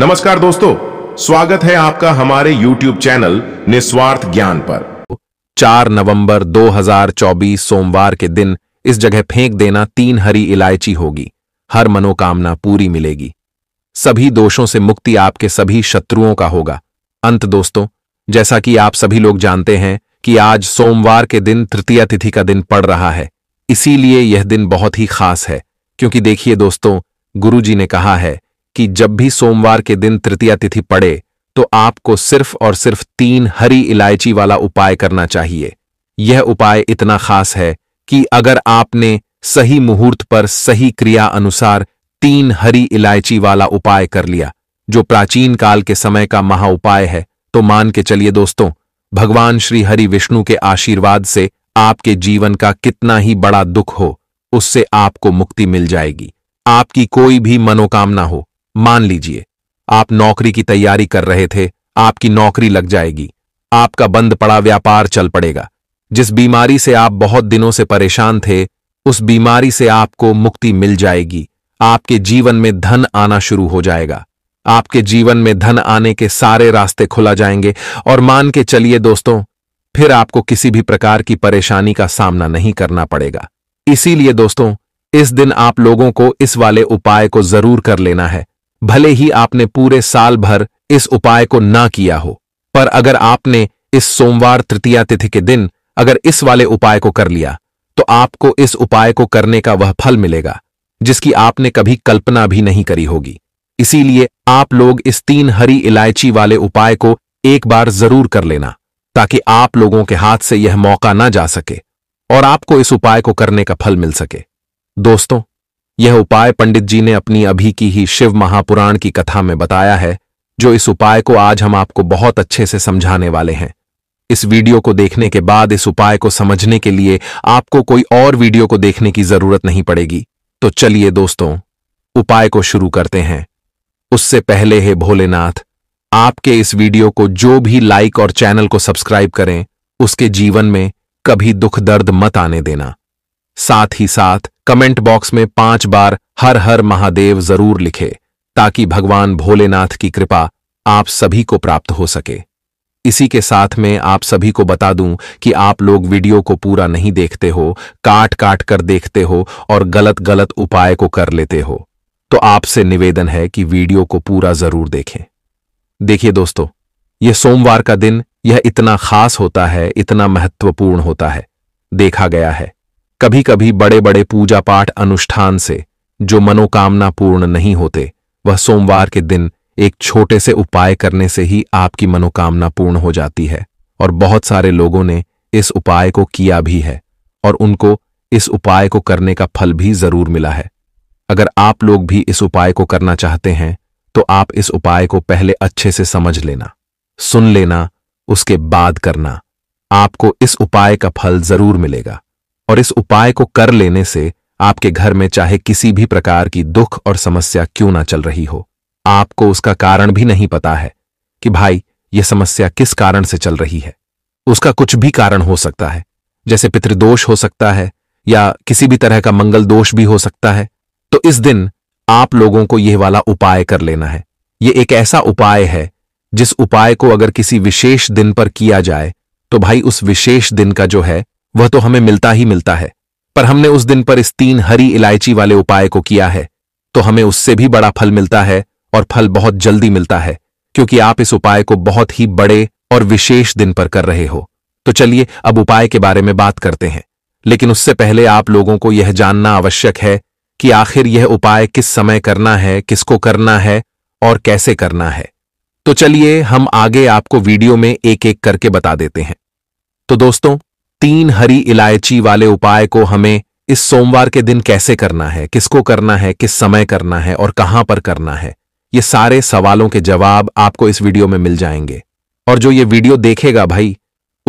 नमस्कार दोस्तों स्वागत है आपका हमारे YouTube चैनल निस्वार्थ ज्ञान पर 4 नवंबर 2024 सोमवार के दिन इस जगह फेंक देना तीन हरी इलायची होगी हर मनोकामना पूरी मिलेगी सभी दोषों से मुक्ति आपके सभी शत्रुओं का होगा अंत दोस्तों जैसा कि आप सभी लोग जानते हैं कि आज सोमवार के दिन तृतीय तिथि का दिन पड़ रहा है इसीलिए यह दिन बहुत ही खास है क्योंकि देखिए दोस्तों गुरु ने कहा है कि जब भी सोमवार के दिन तृतीया तिथि पड़े तो आपको सिर्फ और सिर्फ तीन हरी इलायची वाला उपाय करना चाहिए यह उपाय इतना खास है कि अगर आपने सही मुहूर्त पर सही क्रिया अनुसार तीन हरी इलायची वाला उपाय कर लिया जो प्राचीन काल के समय का महा उपाय है तो मान के चलिए दोस्तों भगवान श्री हरि विष्णु के आशीर्वाद से आपके जीवन का कितना ही बड़ा दुख हो उससे आपको मुक्ति मिल जाएगी आपकी कोई भी मनोकामना हो मान लीजिए आप नौकरी की तैयारी कर रहे थे आपकी नौकरी लग जाएगी आपका बंद पड़ा व्यापार चल पड़ेगा जिस बीमारी से आप बहुत दिनों से परेशान थे उस बीमारी से आपको मुक्ति मिल जाएगी आपके जीवन में धन आना शुरू हो जाएगा आपके जीवन में धन आने के सारे रास्ते खुला जाएंगे और मान के चलिए दोस्तों फिर आपको किसी भी प्रकार की परेशानी का सामना नहीं करना पड़ेगा इसीलिए दोस्तों इस दिन आप लोगों को इस वाले उपाय को जरूर कर लेना है भले ही आपने पूरे साल भर इस उपाय को ना किया हो पर अगर आपने इस सोमवार तृतीया तिथि के दिन अगर इस वाले उपाय को कर लिया तो आपको इस उपाय को करने का वह फल मिलेगा जिसकी आपने कभी कल्पना भी नहीं करी होगी इसीलिए आप लोग इस तीन हरी इलायची वाले उपाय को एक बार जरूर कर लेना ताकि आप लोगों के हाथ से यह मौका ना जा सके और आपको इस उपाय को करने का फल मिल सके दोस्तों यह उपाय पंडित जी ने अपनी अभी की ही शिव महापुराण की कथा में बताया है जो इस उपाय को आज हम आपको बहुत अच्छे से समझाने वाले हैं इस वीडियो को देखने के बाद इस उपाय को समझने के लिए आपको कोई और वीडियो को देखने की जरूरत नहीं पड़ेगी तो चलिए दोस्तों उपाय को शुरू करते हैं उससे पहले है भोलेनाथ आपके इस वीडियो को जो भी लाइक और चैनल को सब्सक्राइब करें उसके जीवन में कभी दुख दर्द मत आने देना साथ ही साथ कमेंट बॉक्स में पांच बार हर हर महादेव जरूर लिखे ताकि भगवान भोलेनाथ की कृपा आप सभी को प्राप्त हो सके इसी के साथ में आप सभी को बता दूं कि आप लोग वीडियो को पूरा नहीं देखते हो काट काट कर देखते हो और गलत गलत उपाय को कर लेते हो तो आपसे निवेदन है कि वीडियो को पूरा जरूर देखें देखिए दोस्तों यह सोमवार का दिन यह इतना खास होता है इतना महत्वपूर्ण होता है देखा गया है कभी कभी बड़े बड़े पूजा पाठ अनुष्ठान से जो मनोकामना पूर्ण नहीं होते वह सोमवार के दिन एक छोटे से उपाय करने से ही आपकी मनोकामना पूर्ण हो जाती है और बहुत सारे लोगों ने इस उपाय को किया भी है और उनको इस उपाय को करने का फल भी जरूर मिला है अगर आप लोग भी इस उपाय को करना चाहते हैं तो आप इस उपाय को पहले अच्छे से समझ लेना सुन लेना उसके बाद करना आपको इस उपाय का फल जरूर मिलेगा और इस उपाय को कर लेने से आपके घर में चाहे किसी भी प्रकार की दुख और समस्या क्यों ना चल रही हो आपको उसका कारण भी नहीं पता है कि भाई यह समस्या किस कारण से चल रही है उसका कुछ भी कारण हो सकता है जैसे पितृदोष हो सकता है या किसी भी तरह का मंगल दोष भी हो सकता है तो इस दिन आप लोगों को यह वाला उपाय कर लेना है यह एक ऐसा उपाय है जिस उपाय को अगर किसी विशेष दिन पर किया जाए तो भाई उस विशेष दिन का जो है वह तो हमें मिलता ही मिलता है पर हमने उस दिन पर इस तीन हरी इलायची वाले उपाय को किया है तो हमें उससे भी बड़ा फल मिलता है और फल बहुत जल्दी मिलता है क्योंकि आप इस उपाय को बहुत ही बड़े और विशेष दिन पर कर रहे हो तो चलिए अब उपाय के बारे में बात करते हैं लेकिन उससे पहले आप लोगों को यह जानना आवश्यक है कि आखिर यह उपाय किस समय करना है किसको करना है और कैसे करना है तो चलिए हम आगे आपको वीडियो में एक एक करके बता देते हैं तो दोस्तों तीन हरी इलायची वाले उपाय को हमें इस सोमवार के दिन कैसे करना है किसको करना है किस समय करना है और कहां पर करना है ये सारे सवालों के जवाब आपको इस वीडियो में मिल जाएंगे और जो ये वीडियो देखेगा भाई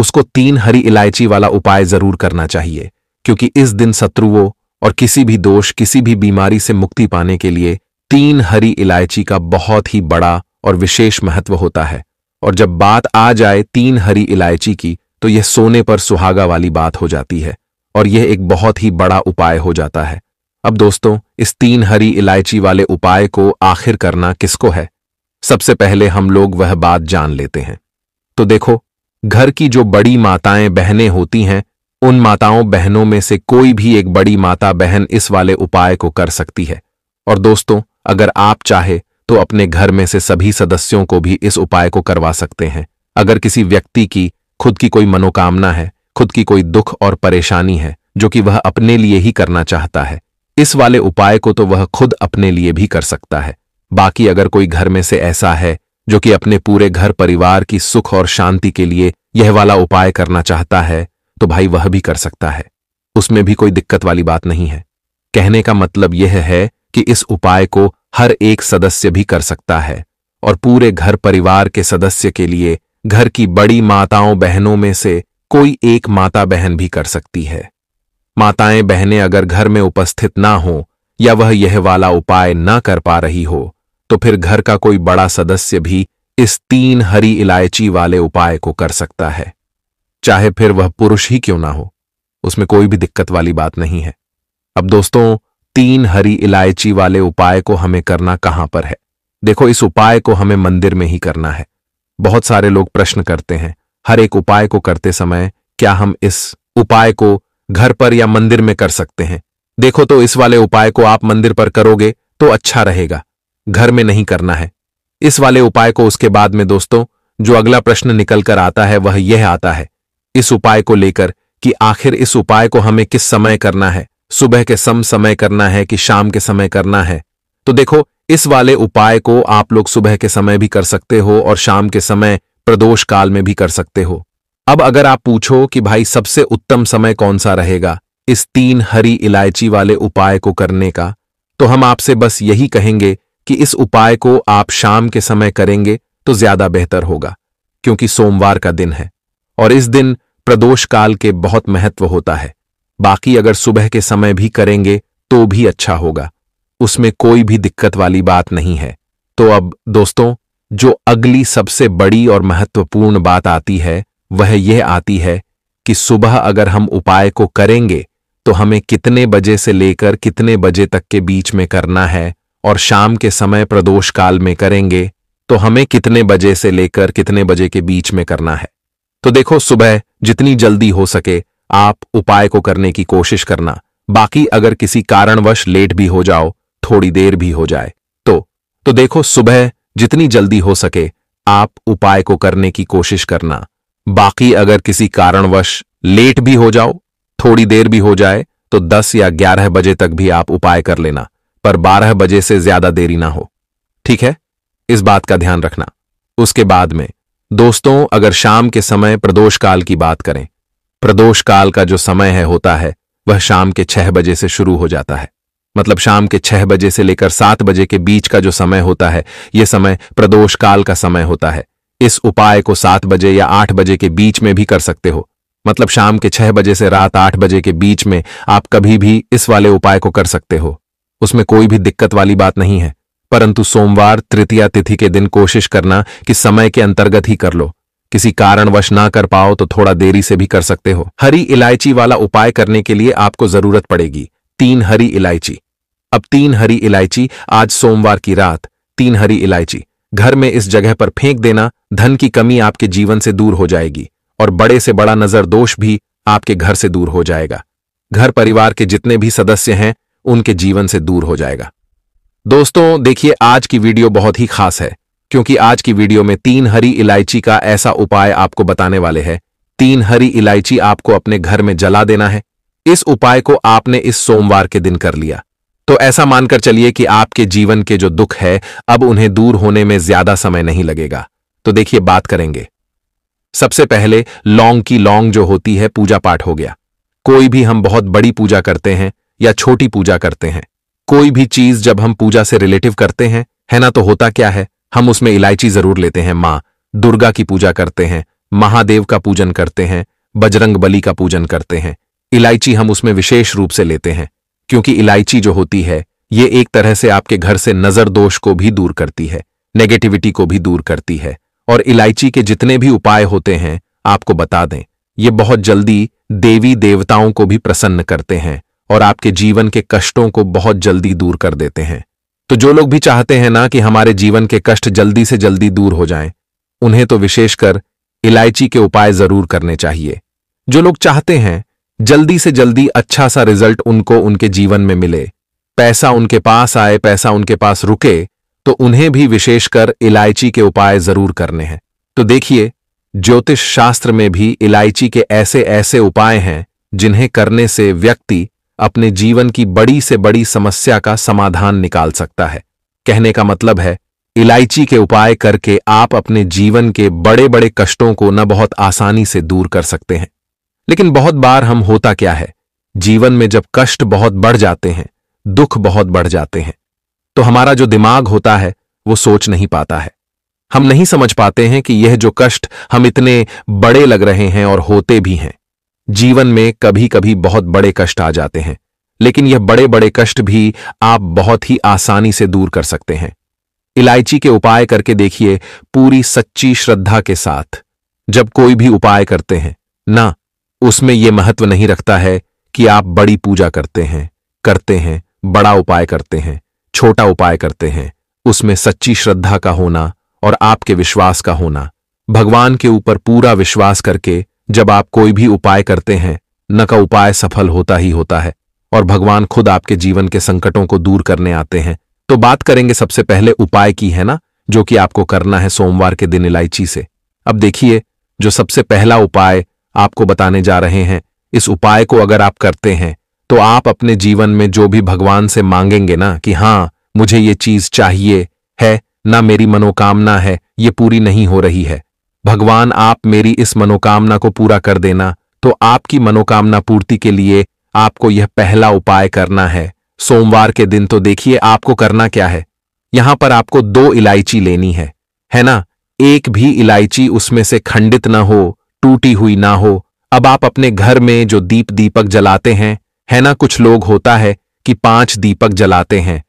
उसको तीन हरी इलायची वाला उपाय जरूर करना चाहिए क्योंकि इस दिन शत्रुओं और किसी भी दोष किसी भी बीमारी से मुक्ति पाने के लिए तीन हरी इलायची का बहुत ही बड़ा और विशेष महत्व होता है और जब बात आ जाए तीन हरी इलायची की तो यह सोने पर सुहागा वाली बात हो जाती है और यह एक बहुत ही बड़ा उपाय हो जाता है अब दोस्तों इस तीन हरी इलायची वाले उपाय को आखिर करना किसको है सबसे पहले हम लोग वह बात जान लेते हैं तो देखो घर की जो बड़ी माताएं बहनें होती हैं उन माताओं बहनों में से कोई भी एक बड़ी माता बहन इस वाले उपाय को कर सकती है और दोस्तों अगर आप चाहे तो अपने घर में से सभी सदस्यों को भी इस उपाय को करवा सकते हैं अगर किसी व्यक्ति की खुद की कोई मनोकामना है खुद की कोई दुख और परेशानी है जो कि वह अपने लिए ही करना चाहता है इस वाले उपाय को तो वह खुद अपने लिए भी कर सकता है बाकी अगर कोई घर में से ऐसा है जो कि अपने पूरे घर परिवार की सुख और शांति के लिए यह वाला उपाय करना चाहता है तो भाई वह भी कर सकता है उसमें भी कोई दिक्कत वाली बात नहीं है कहने का मतलब यह है कि इस उपाय को हर एक सदस्य भी कर सकता है और पूरे घर परिवार के सदस्य के लिए घर की बड़ी माताओं बहनों में से कोई एक माता बहन भी कर सकती है माताएं बहनें अगर घर में उपस्थित ना हो या वह यह वाला उपाय ना कर पा रही हो तो फिर घर का कोई बड़ा सदस्य भी इस तीन हरी इलायची वाले उपाय को कर सकता है चाहे फिर वह पुरुष ही क्यों ना हो उसमें कोई भी दिक्कत वाली बात नहीं है अब दोस्तों तीन हरी इलायची वाले उपाय को हमें करना कहां पर है देखो इस उपाय को हमें मंदिर में ही करना है बहुत सारे लोग प्रश्न करते हैं हर एक उपाय को करते समय क्या हम इस उपाय को घर पर या मंदिर में कर सकते हैं देखो तो इस वाले उपाय को आप मंदिर पर करोगे तो अच्छा रहेगा घर में नहीं करना है इस वाले उपाय को उसके बाद में दोस्तों जो अगला प्रश्न निकल कर आता है वह यह आता है इस उपाय को लेकर कि आखिर इस उपाय को हमें किस समय करना है सुबह के सम समय करना है कि शाम के समय करना है तो देखो इस वाले उपाय को आप लोग सुबह के समय भी कर सकते हो और शाम के समय प्रदोष काल में भी कर सकते हो अब अगर आप पूछो कि भाई सबसे उत्तम समय कौन सा रहेगा इस तीन हरी इलायची वाले उपाय को करने का तो हम आपसे बस यही कहेंगे कि इस उपाय को आप शाम के समय करेंगे तो ज्यादा बेहतर होगा क्योंकि सोमवार का दिन है और इस दिन प्रदोष काल के बहुत महत्व होता है बाकी अगर सुबह के समय भी करेंगे तो भी अच्छा होगा उसमें कोई भी दिक्कत वाली बात नहीं है तो अब दोस्तों जो अगली सबसे बड़ी और महत्वपूर्ण बात आती है वह यह आती है कि सुबह अगर हम उपाय को करेंगे तो हमें कितने बजे से लेकर कितने बजे तक के बीच में करना है और शाम के समय प्रदोष काल में करेंगे तो हमें कितने बजे से लेकर कितने बजे के बीच में करना है तो देखो सुबह जितनी जल्दी हो सके आप उपाय को करने की कोशिश करना बाकी अगर किसी कारणवश लेट भी हो जाओ थोड़ी देर भी हो जाए तो तो देखो सुबह जितनी जल्दी हो सके आप उपाय को करने की कोशिश करना बाकी अगर किसी कारणवश लेट भी हो जाओ थोड़ी देर भी हो जाए तो 10 या 11 बजे तक भी आप उपाय कर लेना पर 12 बजे से ज्यादा देरी ना हो ठीक है इस बात का ध्यान रखना उसके बाद में दोस्तों अगर शाम के समय प्रदोष काल की बात करें प्रदोष काल का जो समय है होता है वह शाम के छह बजे से शुरू हो जाता है मतलब शाम के छह बजे से लेकर सात बजे के बीच का जो समय होता है यह समय प्रदोष काल का समय होता है इस उपाय को सात बजे या आठ बजे के बीच में भी कर सकते हो मतलब शाम के छह बजे से रात आठ बजे के बीच में आप कभी भी इस वाले उपाय को कर सकते हो उसमें कोई भी दिक्कत वाली बात नहीं है परंतु सोमवार तृतीया तिथि के दिन कोशिश करना कि समय के अंतर्गत ही कर लो किसी कारणवश ना कर पाओ तो थोड़ा देरी से भी कर सकते हो हरी इलायची वाला उपाय करने के लिए आपको जरूरत पड़ेगी तीन हरी इलायची अब तीन हरी इलायची आज सोमवार की रात तीन हरी इलायची घर में इस जगह पर फेंक देना धन की कमी आपके जीवन से दूर हो जाएगी और बड़े से बड़ा नजर दोष भी आपके घर से दूर हो जाएगा घर परिवार के जितने भी सदस्य हैं उनके जीवन से दूर हो जाएगा दोस्तों देखिए आज की वीडियो बहुत ही खास है क्योंकि आज की वीडियो में तीन हरी इलायची का ऐसा उपाय आपको बताने वाले हैं तीन हरी इलायची आपको अपने घर में जला देना है इस उपाय को आपने इस सोमवार के दिन कर लिया तो ऐसा मानकर चलिए कि आपके जीवन के जो दुख है अब उन्हें दूर होने में ज्यादा समय नहीं लगेगा तो देखिए बात करेंगे सबसे पहले लौंग की लौंग जो होती है पूजा पाठ हो गया कोई भी हम बहुत बड़ी पूजा करते हैं या छोटी पूजा करते हैं कोई भी चीज जब हम पूजा से रिलेटिव करते हैं है ना तो होता क्या है हम उसमें इलायची जरूर लेते हैं मां दुर्गा की पूजा करते हैं महादेव का पूजन करते हैं बजरंग बली का पूजन करते हैं इलायची हम उसमें विशेष रूप से लेते हैं क्योंकि इलायची जो होती है ये एक तरह से आपके घर से नजर दोष को भी दूर करती है नेगेटिविटी को भी दूर करती है और इलायची के जितने भी उपाय होते हैं आपको बता दें ये बहुत जल्दी देवी देवताओं को भी प्रसन्न करते हैं और आपके जीवन के कष्टों को बहुत जल्दी दूर कर देते हैं तो जो लोग भी चाहते हैं ना कि हमारे जीवन के कष्ट जल्दी से जल्दी दूर हो जाएं, उन्हें तो विशेषकर इलायची के उपाय जरूर करने चाहिए जो लोग चाहते हैं जल्दी से जल्दी अच्छा सा रिजल्ट उनको उनके जीवन में मिले पैसा उनके पास आए पैसा उनके पास रुके तो उन्हें भी विशेषकर इलायची के उपाय जरूर करने हैं तो देखिए ज्योतिष शास्त्र में भी इलायची के ऐसे ऐसे उपाय हैं जिन्हें करने से व्यक्ति अपने जीवन की बड़ी से बड़ी समस्या का समाधान निकाल सकता है कहने का मतलब है इलायची के उपाय करके आप अपने जीवन के बड़े बड़े कष्टों को न बहुत आसानी से दूर कर सकते हैं लेकिन बहुत बार हम होता क्या है जीवन में जब कष्ट बहुत बढ़ जाते हैं दुख बहुत बढ़ जाते हैं तो हमारा जो दिमाग होता है वो सोच नहीं पाता है हम नहीं समझ पाते हैं कि यह जो कष्ट हम इतने बड़े लग रहे हैं और होते भी हैं जीवन में कभी कभी बहुत बड़े कष्ट आ जाते हैं लेकिन यह बड़े बड़े कष्ट भी आप बहुत ही आसानी से दूर कर सकते हैं इलायची के उपाय करके देखिए पूरी सच्ची श्रद्धा के साथ जब कोई भी उपाय करते हैं ना उसमें यह महत्व नहीं रखता है कि आप बड़ी पूजा करते हैं करते हैं बड़ा उपाय करते हैं छोटा उपाय करते हैं उसमें सच्ची श्रद्धा का होना और आपके विश्वास का होना भगवान के ऊपर पूरा विश्वास करके जब आप कोई भी उपाय करते हैं न का उपाय सफल होता ही होता है और भगवान खुद आपके जीवन के संकटों को दूर करने आते हैं तो बात करेंगे सबसे पहले उपाय की है ना जो कि आपको करना है सोमवार के दिन इलायची से अब देखिए जो सबसे पहला उपाय आपको बताने जा रहे हैं इस उपाय को अगर आप करते हैं तो आप अपने जीवन में जो भी भगवान से मांगेंगे ना कि हाँ मुझे ये चीज चाहिए है ना मेरी मनोकामना है ये पूरी नहीं हो रही है भगवान आप मेरी इस मनोकामना को पूरा कर देना तो आपकी मनोकामना पूर्ति के लिए आपको यह पहला उपाय करना है सोमवार के दिन तो देखिए आपको करना क्या है यहां पर आपको दो इलायची लेनी है है ना एक भी इलायची उसमें से खंडित ना हो टूटी हुई ना हो अब आप अपने घर में जो दीप दीपक जलाते हैं है ना कुछ लोग होता है कि पांच दीपक जलाते हैं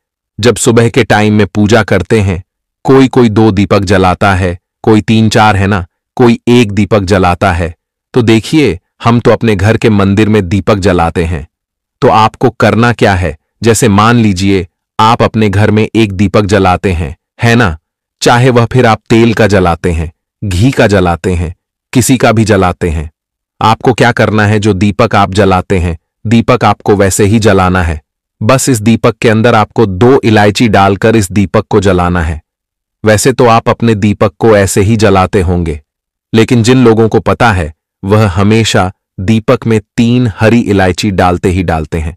जब सुबह के टाइम में पूजा करते हैं कोई कोई दो दीपक जलाता है कोई तीन चार है ना कोई एक दीपक जलाता है तो देखिए हम तो अपने घर के मंदिर में दीपक जलाते हैं तो आपको करना क्या है जैसे मान लीजिए आप अपने घर में एक दीपक जलाते हैं है ना चाहे वह फिर आप तेल का जलाते हैं घी का जलाते हैं किसी का भी जलाते हैं आपको क्या करना है जो दीपक आप जलाते हैं दीपक आपको वैसे ही जलाना है बस इस दीपक के अंदर आपको दो इलायची डालकर इस दीपक को जलाना है वैसे तो आप अपने दीपक को ऐसे ही जलाते होंगे लेकिन जिन लोगों को पता है वह हमेशा दीपक में तीन हरी इलायची डालते ही डालते हैं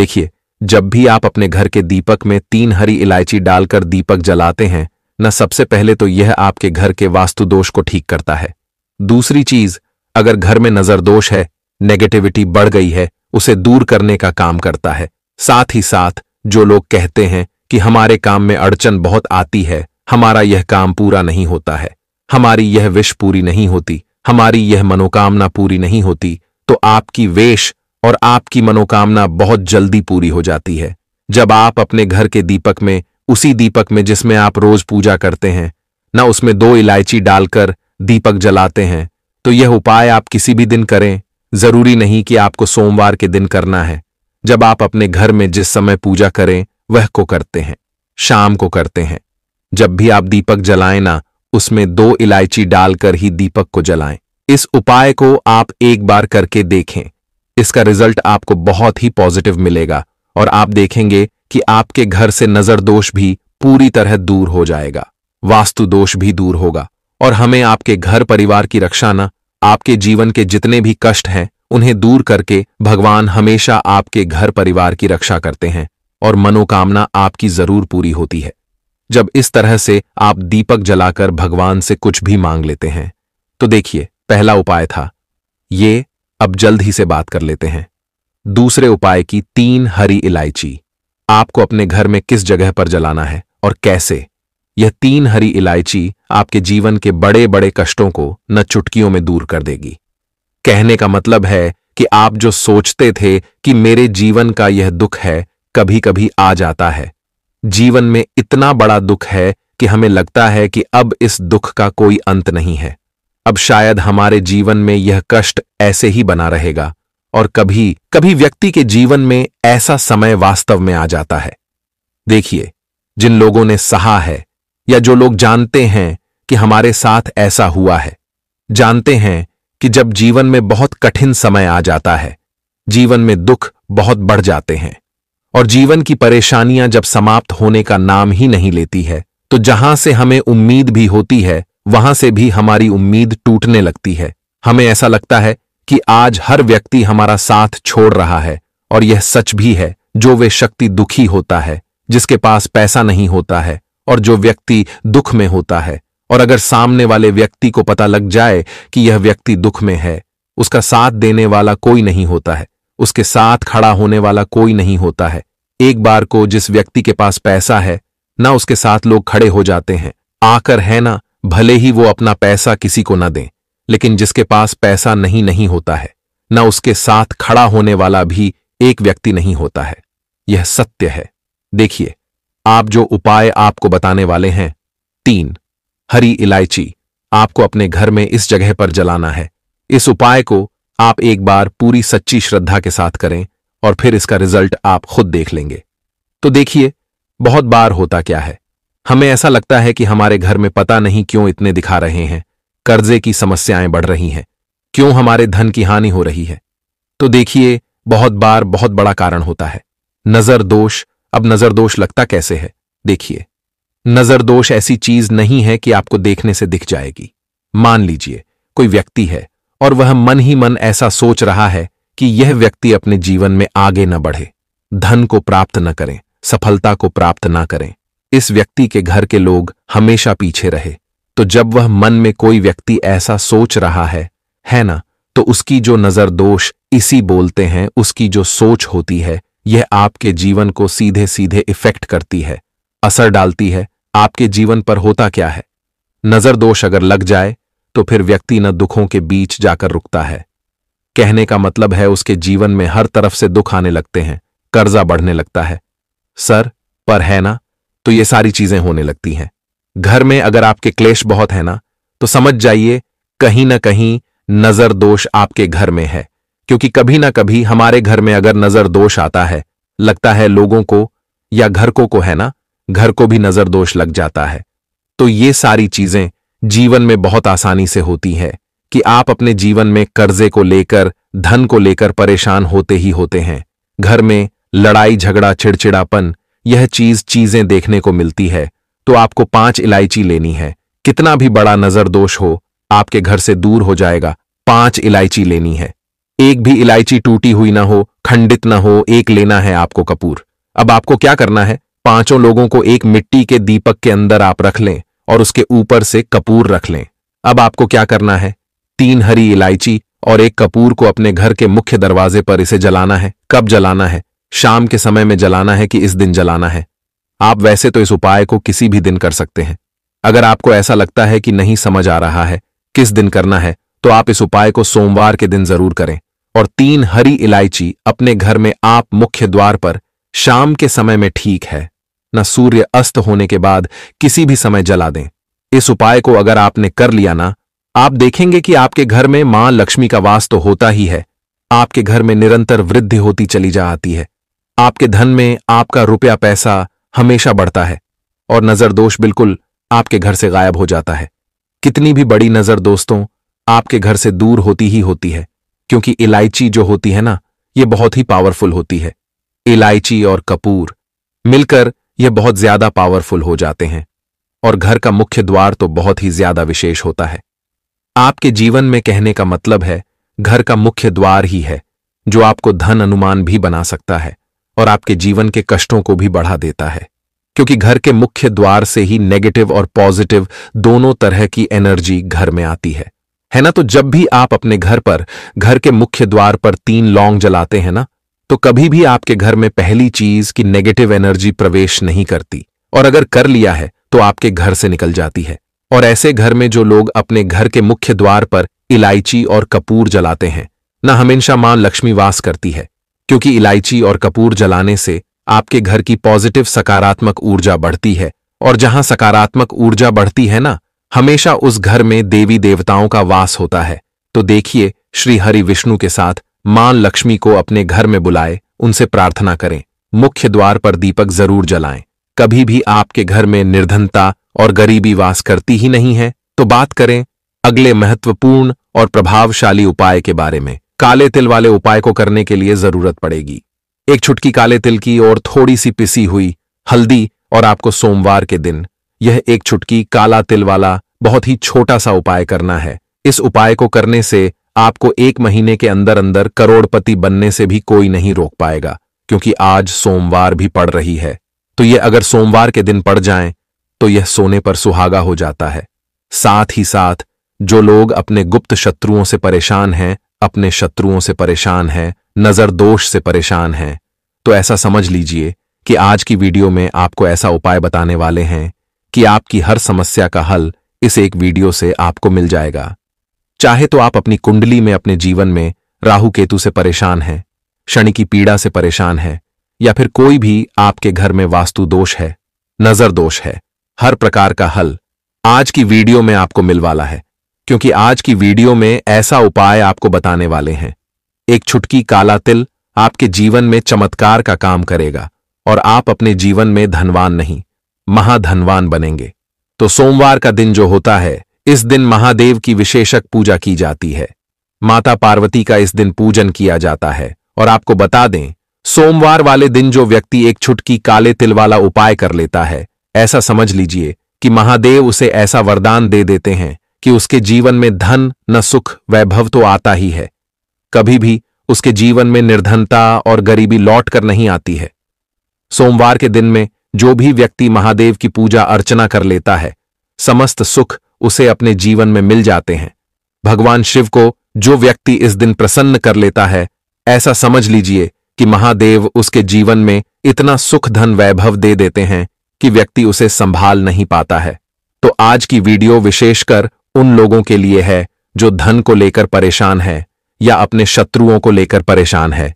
देखिए जब भी आप अपने घर के दीपक में तीन हरी इलायची डालकर दीपक जलाते हैं न सबसे पहले तो यह आपके घर के वास्तु दोष को ठीक करता है दूसरी चीज अगर घर में नजर दोष है नेगेटिविटी बढ़ गई है उसे दूर करने का काम करता है साथ ही साथ जो लोग कहते हैं कि हमारे काम में अड़चन बहुत आती है हमारा यह काम पूरा नहीं होता है हमारी यह विश पूरी नहीं होती हमारी यह मनोकामना पूरी नहीं होती तो आपकी वेश और आपकी मनोकामना बहुत जल्दी पूरी हो जाती है जब आप अपने घर के दीपक में उसी दीपक में जिसमें आप रोज पूजा करते हैं ना उसमें दो इलायची डालकर दीपक जलाते हैं तो यह उपाय आप किसी भी दिन करें जरूरी नहीं कि आपको सोमवार के दिन करना है जब आप अपने घर में जिस समय पूजा करें वह को करते हैं शाम को करते हैं जब भी आप दीपक जलाएं ना उसमें दो इलायची डालकर ही दीपक को जलाएं इस उपाय को आप एक बार करके देखें इसका रिजल्ट आपको बहुत ही पॉजिटिव मिलेगा और आप देखेंगे कि आपके घर से नजर दोष भी पूरी तरह दूर हो जाएगा वास्तु दोष भी दूर होगा और हमें आपके घर परिवार की रक्षा न आपके जीवन के जितने भी कष्ट हैं उन्हें दूर करके भगवान हमेशा आपके घर परिवार की रक्षा करते हैं और मनोकामना आपकी जरूर पूरी होती है जब इस तरह से आप दीपक जलाकर भगवान से कुछ भी मांग लेते हैं तो देखिए पहला उपाय था ये अब जल्द ही से बात कर लेते हैं दूसरे उपाय की तीन हरी इलायची आपको अपने घर में किस जगह पर जलाना है और कैसे यह तीन हरी इलायची आपके जीवन के बड़े बड़े कष्टों को न चुटकियों में दूर कर देगी कहने का मतलब है कि आप जो सोचते थे कि मेरे जीवन का यह दुख है कभी कभी आ जाता है जीवन में इतना बड़ा दुख है कि हमें लगता है कि अब इस दुख का कोई अंत नहीं है अब शायद हमारे जीवन में यह कष्ट ऐसे ही बना रहेगा और कभी कभी व्यक्ति के जीवन में ऐसा समय वास्तव में आ जाता है देखिए जिन लोगों ने सहा है या जो लोग जानते हैं कि हमारे साथ ऐसा हुआ है जानते हैं कि जब जीवन में बहुत कठिन समय आ जाता है जीवन में दुख बहुत बढ़ जाते हैं और जीवन की परेशानियां जब समाप्त होने का नाम ही नहीं लेती है तो जहां से हमें उम्मीद भी होती है वहां से भी हमारी उम्मीद टूटने लगती है हमें ऐसा लगता है कि आज हर व्यक्ति हमारा साथ छोड़ रहा है और यह सच भी है जो वे शक्ति दुखी होता है जिसके पास पैसा नहीं होता है और जो व्यक्ति दुख में होता है और अगर सामने वाले व्यक्ति को पता लग जाए कि यह व्यक्ति दुख में है उसका साथ देने वाला कोई नहीं होता है उसके साथ खड़ा होने वाला कोई नहीं होता है एक बार को जिस व्यक्ति के पास पैसा है ना उसके साथ लोग खड़े हो जाते हैं आकर है ना भले ही वो अपना पैसा किसी को ना दें लेकिन जिसके पास पैसा नहीं नहीं होता है ना उसके साथ खड़ा होने वाला भी एक व्यक्ति नहीं होता है यह सत्य है देखिए आप जो उपाय आपको बताने वाले हैं तीन हरी इलायची आपको अपने घर में इस जगह पर जलाना है इस उपाय को आप एक बार पूरी सच्ची श्रद्धा के साथ करें और फिर इसका रिजल्ट आप खुद देख लेंगे तो देखिए बहुत बार होता क्या है हमें ऐसा लगता है कि हमारे घर में पता नहीं क्यों इतने दिखा रहे हैं कर्जे की समस्याएं बढ़ रही हैं क्यों हमारे धन की हानि हो रही है तो देखिए बहुत बार बहुत बड़ा कारण होता है नजर दोष अब नजर दोष लगता कैसे है देखिए नजर दोष ऐसी चीज नहीं है कि आपको देखने से दिख जाएगी मान लीजिए कोई व्यक्ति है और वह मन ही मन ऐसा सोच रहा है कि यह व्यक्ति अपने जीवन में आगे न बढ़े धन को प्राप्त न करें सफलता को प्राप्त न करें इस व्यक्ति के घर के लोग हमेशा पीछे रहे तो जब वह मन में कोई व्यक्ति ऐसा सोच रहा है है ना तो उसकी जो नजर दोष इसी बोलते हैं उसकी जो सोच होती है यह आपके जीवन को सीधे सीधे इफेक्ट करती है असर डालती है आपके जीवन पर होता क्या है नजर दोष अगर लग जाए तो फिर व्यक्ति न दुखों के बीच जाकर रुकता है कहने का मतलब है उसके जीवन में हर तरफ से दुख आने लगते हैं कर्जा बढ़ने लगता है सर पर है ना तो ये सारी चीजें होने लगती हैं घर में अगर आपके क्लेश बहुत है ना तो समझ जाइए कहीं ना कहीं नजर दोष आपके घर में है क्योंकि कभी ना कभी हमारे घर में अगर नजर दोष आता है लगता है लोगों को या घर को को है ना घर को भी नजर दोष लग जाता है तो ये सारी चीजें जीवन में बहुत आसानी से होती है कि आप अपने जीवन में कर्जे को लेकर धन को लेकर परेशान होते ही होते हैं घर में लड़ाई झगड़ा चिड़चिड़ापन यह चीज चीजें देखने को मिलती है तो आपको पांच इलायची लेनी है कितना भी बड़ा नजर दोष हो आपके घर से दूर हो जाएगा पांच इलायची लेनी है एक भी इलायची टूटी हुई ना हो खंडित ना हो एक लेना है आपको कपूर अब आपको क्या करना है पांचों लोगों को एक मिट्टी के दीपक के अंदर आप रख लें और उसके ऊपर से कपूर रख लें अब आपको क्या करना है तीन हरी इलायची और एक कपूर को अपने घर के मुख्य दरवाजे पर इसे जलाना है कब जलाना है शाम के समय में जलाना है कि इस दिन जलाना है आप वैसे तो इस उपाय को किसी भी दिन कर सकते हैं अगर आपको ऐसा लगता है कि नहीं समझ आ रहा है किस दिन करना है तो आप इस उपाय को सोमवार के दिन जरूर करें और तीन हरी इलायची अपने घर में आप मुख्य द्वार पर शाम के समय में ठीक है न सूर्य अस्त होने के बाद किसी भी समय जला दें इस उपाय को अगर आपने कर लिया ना आप देखेंगे कि आपके घर में मां लक्ष्मी का वास तो होता ही है आपके घर में निरंतर वृद्धि होती चली जा आती है आपके धन में आपका रुपया पैसा हमेशा बढ़ता है और नजर दोष बिल्कुल आपके घर से गायब हो जाता है कितनी भी बड़ी नजर दोस्तों आपके घर से दूर होती ही होती है क्योंकि इलायची जो होती है ना ये बहुत ही पावरफुल होती है इलायची और कपूर मिलकर यह बहुत ज्यादा पावरफुल हो जाते हैं और घर का मुख्य द्वार तो बहुत ही ज्यादा विशेष होता है आपके जीवन में कहने का मतलब है घर का मुख्य द्वार ही है जो आपको धन अनुमान भी बना सकता है और आपके जीवन के कष्टों को भी बढ़ा देता है क्योंकि घर के मुख्य द्वार से ही नेगेटिव और पॉजिटिव दोनों तरह की एनर्जी घर में आती है है ना तो जब भी आप अपने घर पर घर के मुख्य द्वार पर तीन लौंग जलाते हैं ना तो कभी भी आपके घर में पहली चीज की नेगेटिव एनर्जी प्रवेश नहीं करती और अगर कर लिया है तो आपके घर से निकल जाती है और ऐसे घर में जो लोग अपने घर के मुख्य द्वार पर इलायची और कपूर जलाते हैं ना हमेशा मां लक्ष्मी वास करती है क्योंकि इलायची और कपूर जलाने से आपके घर की पॉजिटिव सकारात्मक ऊर्जा बढ़ती है और जहां सकारात्मक ऊर्जा बढ़ती है ना हमेशा उस घर में देवी देवताओं का वास होता है तो देखिए श्री हरि विष्णु के साथ मां लक्ष्मी को अपने घर में बुलाए उनसे प्रार्थना करें मुख्य द्वार पर दीपक जरूर जलाएं कभी भी आपके घर में निर्धनता और गरीबी वास करती ही नहीं है तो बात करें अगले महत्वपूर्ण और प्रभावशाली उपाय के बारे में काले तिल वाले उपाय को करने के लिए जरूरत पड़ेगी एक छुटकी काले तिल की और थोड़ी सी पिसी हुई हल्दी और आपको सोमवार के दिन यह एक छुटकी काला तिल वाला बहुत ही छोटा सा उपाय करना है इस उपाय को करने से आपको एक महीने के अंदर अंदर करोड़पति बनने से भी कोई नहीं रोक पाएगा क्योंकि आज सोमवार भी पड़ रही है तो ये अगर सोमवार के दिन पड़ जाएं तो यह सोने पर सुहागा हो जाता है साथ ही साथ जो लोग अपने गुप्त शत्रुओं से परेशान हैं अपने शत्रुओं से परेशान हैं नजर दोष से परेशान हैं तो ऐसा समझ लीजिए कि आज की वीडियो में आपको ऐसा उपाय बताने वाले हैं कि आपकी हर समस्या का हल इस एक वीडियो से आपको मिल जाएगा चाहे तो आप अपनी कुंडली में अपने जीवन में राहु केतु से परेशान हैं शनि की पीड़ा से परेशान हैं या फिर कोई भी आपके घर में वास्तु दोष है नजर दोष है हर प्रकार का हल आज की वीडियो में आपको मिलवाला है क्योंकि आज की वीडियो में ऐसा उपाय आपको बताने वाले हैं एक छुटकी काला तिल आपके जीवन में चमत्कार का काम करेगा और आप अपने जीवन में धनवान नहीं महाधनवान बनेंगे तो सोमवार का दिन जो होता है इस दिन महादेव की विशेषक पूजा की जाती है माता पार्वती का इस दिन पूजन किया जाता है और आपको बता दें सोमवार वाले दिन जो व्यक्ति एक छुटकी काले तिल वाला उपाय कर लेता है ऐसा समझ लीजिए कि महादेव उसे ऐसा वरदान दे देते हैं कि उसके जीवन में धन न सुख वैभव तो आता ही है कभी भी उसके जीवन में निर्धनता और गरीबी लौट कर नहीं आती है सोमवार के दिन में जो भी व्यक्ति महादेव की पूजा अर्चना कर लेता है समस्त सुख उसे अपने जीवन में मिल जाते हैं भगवान शिव को जो व्यक्ति इस दिन प्रसन्न कर लेता है ऐसा समझ लीजिए कि महादेव उसके जीवन में इतना सुख धन वैभव दे देते हैं कि व्यक्ति उसे संभाल नहीं पाता है तो आज की वीडियो विशेषकर उन लोगों के लिए है जो धन को लेकर परेशान है या अपने शत्रुओं को लेकर परेशान है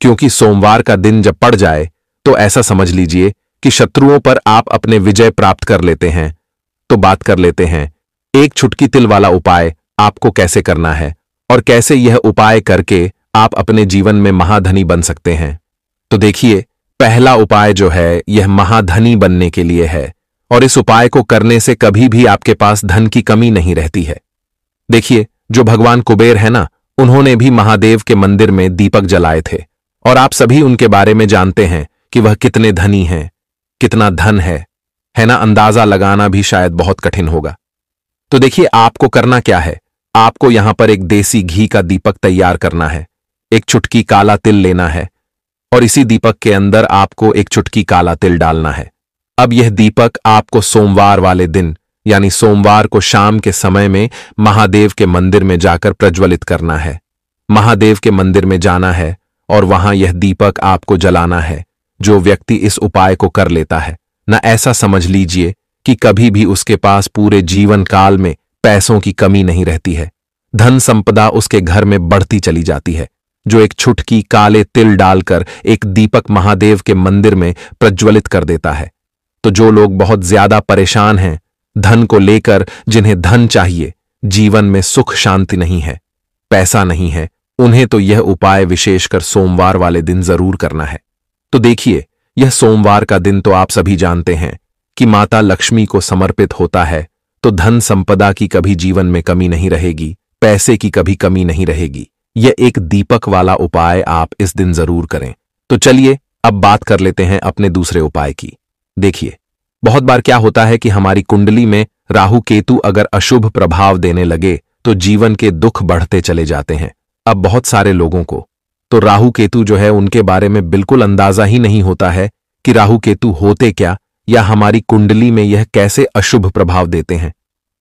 क्योंकि सोमवार का दिन जब पड़ जाए तो ऐसा समझ लीजिए कि शत्रुओं पर आप अपने विजय प्राप्त कर लेते हैं तो बात कर लेते हैं एक छुटकी तिल वाला उपाय आपको कैसे करना है और कैसे यह उपाय करके आप अपने जीवन में महाधनी बन सकते हैं तो देखिए पहला उपाय जो है यह महाधनी बनने के लिए है और इस उपाय को करने से कभी भी आपके पास धन की कमी नहीं रहती है देखिए जो भगवान कुबेर है ना उन्होंने भी महादेव के मंदिर में दीपक जलाए थे और आप सभी उनके बारे में जानते हैं कि वह कितने धनी हैं कितना धन है है ना अंदाजा लगाना भी शायद बहुत कठिन होगा तो देखिए आपको करना क्या है आपको यहां पर एक देसी घी का दीपक तैयार करना है एक चुटकी काला तिल लेना है और इसी दीपक के अंदर आपको एक चुटकी काला तिल डालना है अब यह दीपक आपको सोमवार वाले दिन यानी सोमवार को शाम के समय में महादेव के मंदिर में जाकर प्रज्वलित करना है महादेव के मंदिर में जाना है और वहां यह दीपक आपको जलाना है जो व्यक्ति इस उपाय को कर लेता है न ऐसा समझ लीजिए कि कभी भी उसके पास पूरे जीवन काल में पैसों की कमी नहीं रहती है धन संपदा उसके घर में बढ़ती चली जाती है जो एक छुटकी काले तिल डालकर एक दीपक महादेव के मंदिर में प्रज्वलित कर देता है तो जो लोग बहुत ज्यादा परेशान हैं धन को लेकर जिन्हें धन चाहिए जीवन में सुख शांति नहीं है पैसा नहीं है उन्हें तो यह उपाय विशेषकर सोमवार वाले दिन जरूर करना है तो देखिए यह सोमवार का दिन तो आप सभी जानते हैं कि माता लक्ष्मी को समर्पित होता है तो धन संपदा की कभी जीवन में कमी नहीं रहेगी पैसे की कभी कमी नहीं रहेगी यह एक दीपक वाला उपाय आप इस दिन जरूर करें तो चलिए अब बात कर लेते हैं अपने दूसरे उपाय की देखिए बहुत बार क्या होता है कि हमारी कुंडली में राहु केतु अगर अशुभ प्रभाव देने लगे तो जीवन के दुख बढ़ते चले जाते हैं अब बहुत सारे लोगों को तो राहु केतु जो है उनके बारे में बिल्कुल अंदाजा ही नहीं होता है कि राहु केतु होते क्या या हमारी कुंडली में यह कैसे अशुभ प्रभाव देते हैं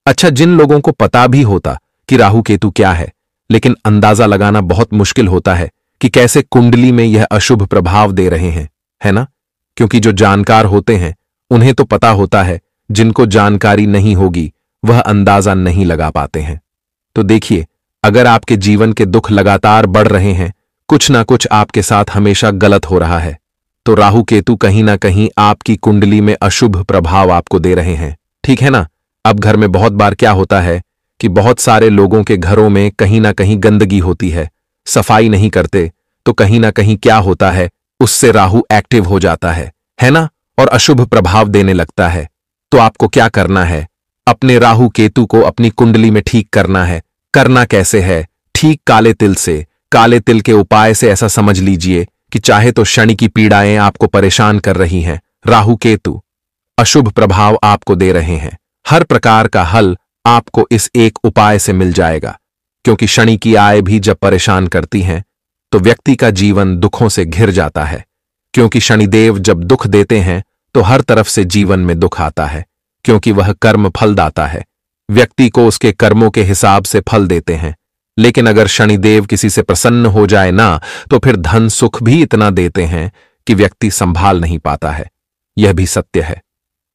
अच्छा जिन लोगों को पता भी होता कि राहु केतु क्या है लेकिन अंदाजा लगाना बहुत मुश्किल होता है कि कैसे कुंडली में यह अशुभ प्रभाव दे रहे हैं है ना क्योंकि जो जानकार होते हैं उन्हें तो पता होता है जिनको जानकारी नहीं होगी वह अंदाजा नहीं लगा पाते हैं तो देखिए अगर आपके जीवन के दुख लगातार बढ़ रहे हैं कुछ ना कुछ आपके साथ हमेशा गलत हो रहा है तो राहु केतु कहीं ना कहीं आपकी कुंडली में अशुभ प्रभाव आपको दे रहे हैं ठीक है ना अब घर में बहुत बार क्या होता है कि बहुत सारे लोगों के घरों में कहीं ना कहीं गंदगी होती है सफाई नहीं करते तो कहीं ना कहीं क्या होता है उससे राहु एक्टिव हो जाता है है ना और अशुभ प्रभाव देने लगता है तो आपको क्या करना है अपने राहु केतु को अपनी कुंडली में ठीक करना है करना कैसे है ठीक काले तिल से काले तिल के उपाय से ऐसा समझ लीजिए कि चाहे तो शनि की पीड़ाएं आपको परेशान कर रही हैं राहु केतु अशुभ प्रभाव आपको दे रहे हैं हर प्रकार का हल आपको इस एक उपाय से मिल जाएगा क्योंकि शनि की आय भी जब परेशान करती हैं तो व्यक्ति का जीवन दुखों से घिर जाता है क्योंकि शनिदेव जब दुख देते हैं तो हर तरफ से जीवन में दुख आता है क्योंकि वह कर्म फलदाता है व्यक्ति को उसके कर्मों के हिसाब से फल देते हैं लेकिन अगर शनिदेव किसी से प्रसन्न हो जाए ना तो फिर धन सुख भी इतना देते हैं कि व्यक्ति संभाल नहीं पाता है यह भी सत्य है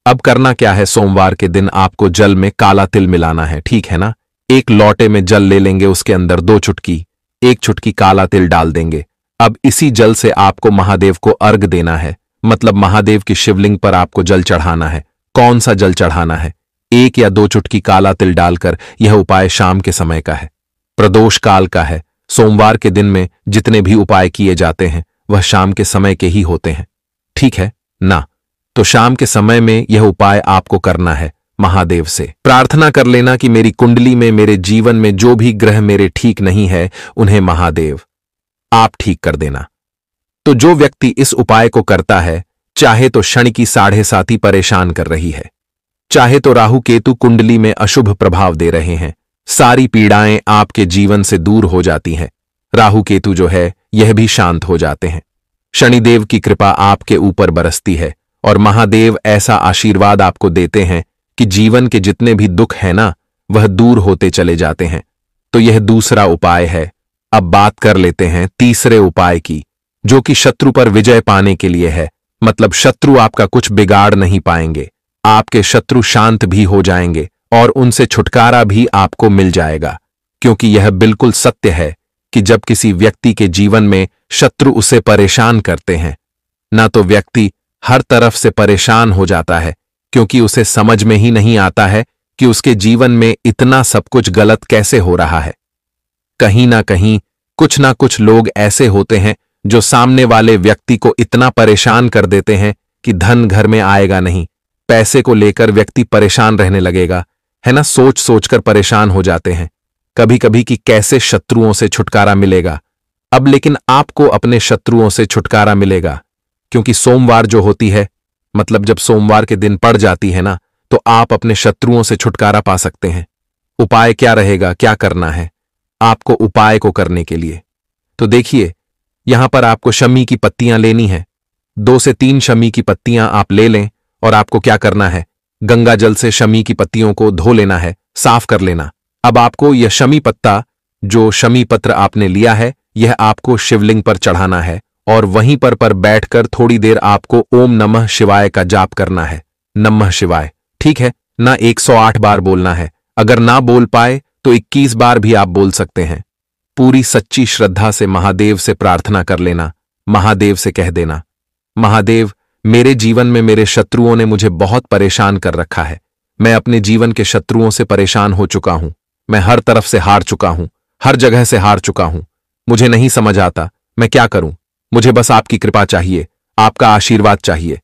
अब करना क्या है सोमवार के दिन आपको जल में काला तिल मिलाना है ठीक है ना एक लौटे में जल ले लेंगे उसके अंदर दो चुटकी एक चुटकी काला तिल डाल देंगे अब इसी जल से आपको महादेव को अर्घ देना है मतलब महादेव की शिवलिंग पर आपको जल चढ़ाना है कौन सा जल चढ़ाना है एक या दो चुटकी काला तिल डालकर यह उपाय शाम के समय का है प्रदोष काल का है सोमवार के दिन में जितने भी उपाय किए जाते हैं वह शाम के समय के ही होते हैं ठीक है ना तो शाम के समय में यह उपाय आपको करना है महादेव से प्रार्थना कर लेना कि मेरी कुंडली में मेरे जीवन में जो भी ग्रह मेरे ठीक नहीं है उन्हें महादेव आप ठीक कर देना तो जो व्यक्ति इस उपाय को करता है चाहे तो क्षण की साढ़े साथी परेशान कर रही है चाहे तो राहु केतु कुंडली में अशुभ प्रभाव दे रहे हैं सारी पीड़ाएं आपके जीवन से दूर हो जाती हैं राहु केतु जो है यह भी शांत हो जाते हैं शनिदेव की कृपा आपके ऊपर बरसती है और महादेव ऐसा आशीर्वाद आपको देते हैं कि जीवन के जितने भी दुख हैं ना वह दूर होते चले जाते हैं तो यह दूसरा उपाय है अब बात कर लेते हैं तीसरे उपाय की जो कि शत्रु पर विजय पाने के लिए है मतलब शत्रु आपका कुछ बिगाड़ नहीं पाएंगे आपके शत्रु शांत भी हो जाएंगे और उनसे छुटकारा भी आपको मिल जाएगा क्योंकि यह बिल्कुल सत्य है कि जब किसी व्यक्ति के जीवन में शत्रु उसे परेशान करते हैं ना तो व्यक्ति हर तरफ से परेशान हो जाता है क्योंकि उसे समझ में ही नहीं आता है कि उसके जीवन में इतना सब कुछ गलत कैसे हो रहा है कहीं ना कहीं कुछ ना कुछ लोग ऐसे होते हैं जो सामने वाले व्यक्ति को इतना परेशान कर देते हैं कि धन घर में आएगा नहीं पैसे को लेकर व्यक्ति परेशान रहने लगेगा है ना सोच सोचकर परेशान हो जाते हैं कभी कभी कि कैसे शत्रुओं से छुटकारा मिलेगा अब लेकिन आपको अपने शत्रुओं से छुटकारा मिलेगा क्योंकि सोमवार जो होती है मतलब जब सोमवार के दिन पड़ जाती है ना तो आप अपने शत्रुओं से छुटकारा पा सकते हैं उपाय क्या रहेगा क्या करना है आपको उपाय को करने के लिए तो देखिए यहां पर आपको शमी की पत्तियां लेनी है दो से तीन शमी की पत्तियां आप ले लें और आपको क्या करना है गंगा जल से शमी की पत्तियों को धो लेना है साफ कर लेना अब आपको यह शमी पत्ता जो शमी पत्र आपने लिया है यह आपको शिवलिंग पर चढ़ाना है और वहीं पर पर बैठकर थोड़ी देर आपको ओम नमः शिवाय का जाप करना है नमः शिवाय ठीक है ना 108 बार बोलना है अगर ना बोल पाए तो 21 बार भी आप बोल सकते हैं पूरी सच्ची श्रद्धा से महादेव से प्रार्थना कर लेना महादेव से कह देना महादेव मेरे जीवन में मेरे शत्रुओं ने मुझे बहुत परेशान कर रखा है मैं अपने जीवन के शत्रुओं से परेशान हो चुका हूं मैं हर तरफ से हार चुका हूं हर जगह से हार चुका हूं मुझे नहीं समझ आता मैं क्या करूं मुझे बस आपकी कृपा चाहिए आपका आशीर्वाद चाहिए